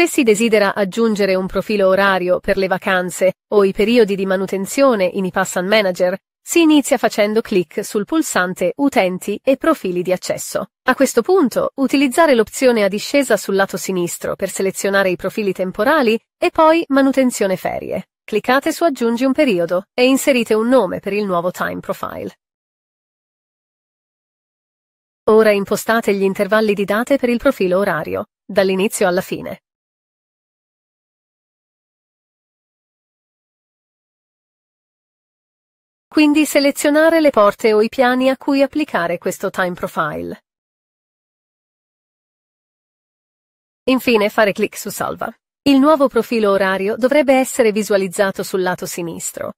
Se si desidera aggiungere un profilo orario per le vacanze o i periodi di manutenzione in iPassan Manager, si inizia facendo clic sul pulsante Utenti e Profili di accesso. A questo punto, utilizzare l'opzione a discesa sul lato sinistro per selezionare i profili temporali e poi Manutenzione ferie. Cliccate su Aggiungi un periodo e inserite un nome per il nuovo Time Profile. Ora impostate gli intervalli di date per il profilo orario, dall'inizio alla fine. Quindi selezionare le porte o i piani a cui applicare questo time profile. Infine fare clic su Salva. Il nuovo profilo orario dovrebbe essere visualizzato sul lato sinistro.